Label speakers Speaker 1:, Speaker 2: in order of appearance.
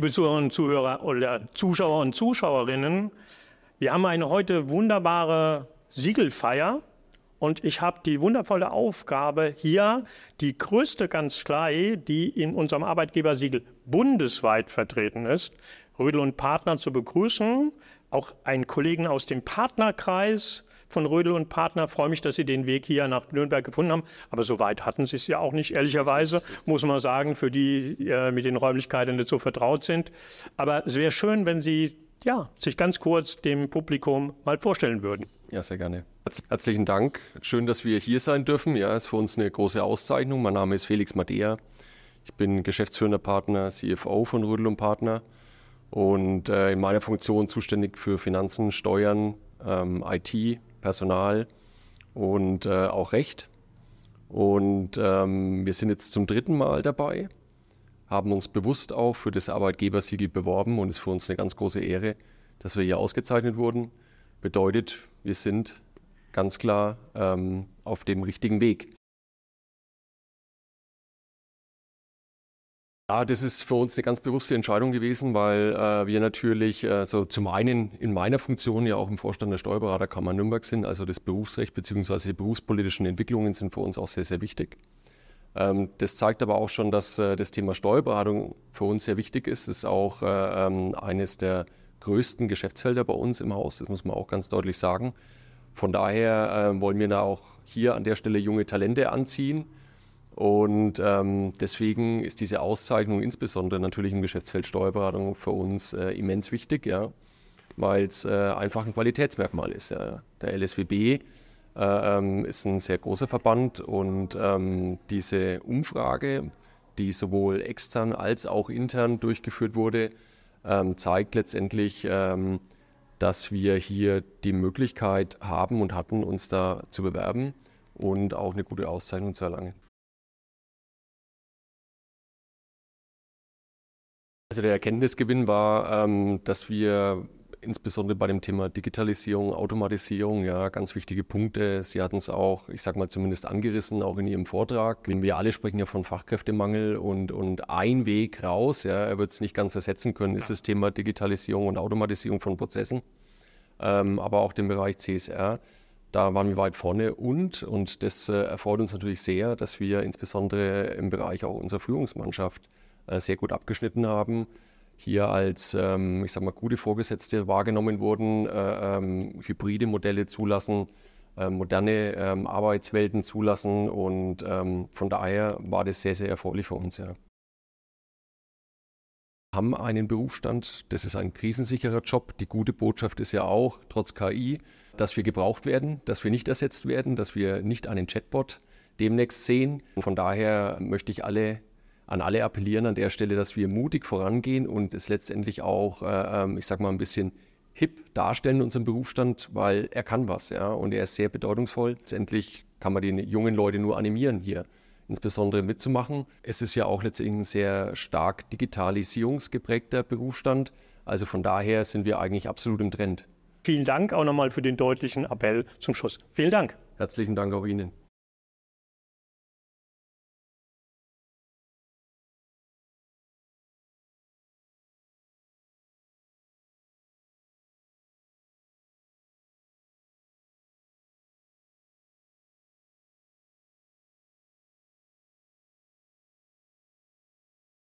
Speaker 1: Liebe Zuhörerinnen und Zuhörer oder Zuschauer und Zuschauerinnen, wir haben eine heute wunderbare Siegelfeier und ich habe die wundervolle Aufgabe, hier die größte Kanzlei, die in unserem Arbeitgebersiegel bundesweit vertreten ist, Rödel und Partner zu begrüßen, auch einen Kollegen aus dem Partnerkreis, von Rödel und Partner. Freue mich, dass Sie den Weg hier nach Nürnberg gefunden haben. Aber so weit hatten Sie es ja auch nicht, ehrlicherweise, muss man sagen, für die äh, mit den Räumlichkeiten nicht so vertraut sind. Aber es wäre schön, wenn Sie ja, sich ganz kurz dem Publikum mal vorstellen würden. Ja, sehr gerne.
Speaker 2: Herzlichen Dank. Schön, dass wir hier sein dürfen. Ja, ist für uns eine große Auszeichnung. Mein Name ist Felix Madea. Ich bin geschäftsführender Partner, CFO von Rödel und Partner und äh, in meiner Funktion zuständig für Finanzen, Steuern, ähm, IT Personal und äh, auch Recht. Und ähm, wir sind jetzt zum dritten Mal dabei, haben uns bewusst auch für das Arbeitgebersiegel beworben und es ist für uns eine ganz große Ehre, dass wir hier ausgezeichnet wurden. Bedeutet, wir sind ganz klar ähm, auf dem richtigen Weg. Ja, das ist für uns eine ganz bewusste Entscheidung gewesen, weil äh, wir natürlich, äh, so zum einen in meiner Funktion ja auch im Vorstand der Steuerberaterkammer Nürnberg sind, also das Berufsrecht bzw. die berufspolitischen Entwicklungen sind für uns auch sehr, sehr wichtig. Ähm, das zeigt aber auch schon, dass äh, das Thema Steuerberatung für uns sehr wichtig ist. Es ist auch äh, ähm, eines der größten Geschäftsfelder bei uns im Haus, das muss man auch ganz deutlich sagen. Von daher äh, wollen wir da auch hier an der Stelle junge Talente anziehen und ähm, deswegen ist diese Auszeichnung insbesondere natürlich im Geschäftsfeld Steuerberatung für uns äh, immens wichtig, ja, weil es äh, einfach ein Qualitätsmerkmal ist. Ja. Der LSWB äh, ähm, ist ein sehr großer Verband und ähm, diese Umfrage, die sowohl extern als auch intern durchgeführt wurde, ähm, zeigt letztendlich, ähm, dass wir hier die Möglichkeit haben und hatten, uns da zu bewerben und auch eine gute Auszeichnung zu erlangen. Also der Erkenntnisgewinn war, ähm, dass wir insbesondere bei dem Thema Digitalisierung, Automatisierung, ja, ganz wichtige Punkte. Sie hatten es auch, ich sag mal, zumindest angerissen, auch in Ihrem Vortrag. Wir alle sprechen ja von Fachkräftemangel und, und ein Weg raus, ja, er wird es nicht ganz ersetzen können, ist das Thema Digitalisierung und Automatisierung von Prozessen, ähm, aber auch den Bereich CSR. Da waren wir weit vorne und, und das äh, erfordert uns natürlich sehr, dass wir insbesondere im Bereich auch unserer Führungsmannschaft äh, sehr gut abgeschnitten haben, hier als, ähm, ich sag mal, gute Vorgesetzte wahrgenommen wurden, äh, ähm, hybride Modelle zulassen, äh, moderne ähm, Arbeitswelten zulassen und ähm, von daher war das sehr, sehr erfreulich für uns, ja. Haben einen Berufsstand, das ist ein krisensicherer Job. Die gute Botschaft ist ja auch, trotz KI, dass wir gebraucht werden, dass wir nicht ersetzt werden, dass wir nicht einen Chatbot demnächst sehen. Von daher möchte ich alle an alle appellieren an der Stelle, dass wir mutig vorangehen und es letztendlich auch, äh, ähm, ich sag mal, ein bisschen hip darstellen, unseren Berufsstand, weil er kann was, ja, und er ist sehr bedeutungsvoll. Letztendlich kann man die jungen Leute nur animieren hier, insbesondere mitzumachen. Es ist ja auch letztendlich ein sehr stark digitalisierungsgeprägter Berufsstand. Also von daher sind wir eigentlich absolut im Trend. Vielen Dank auch nochmal für den deutlichen Appell zum Schluss. Vielen Dank. Herzlichen Dank auch Ihnen.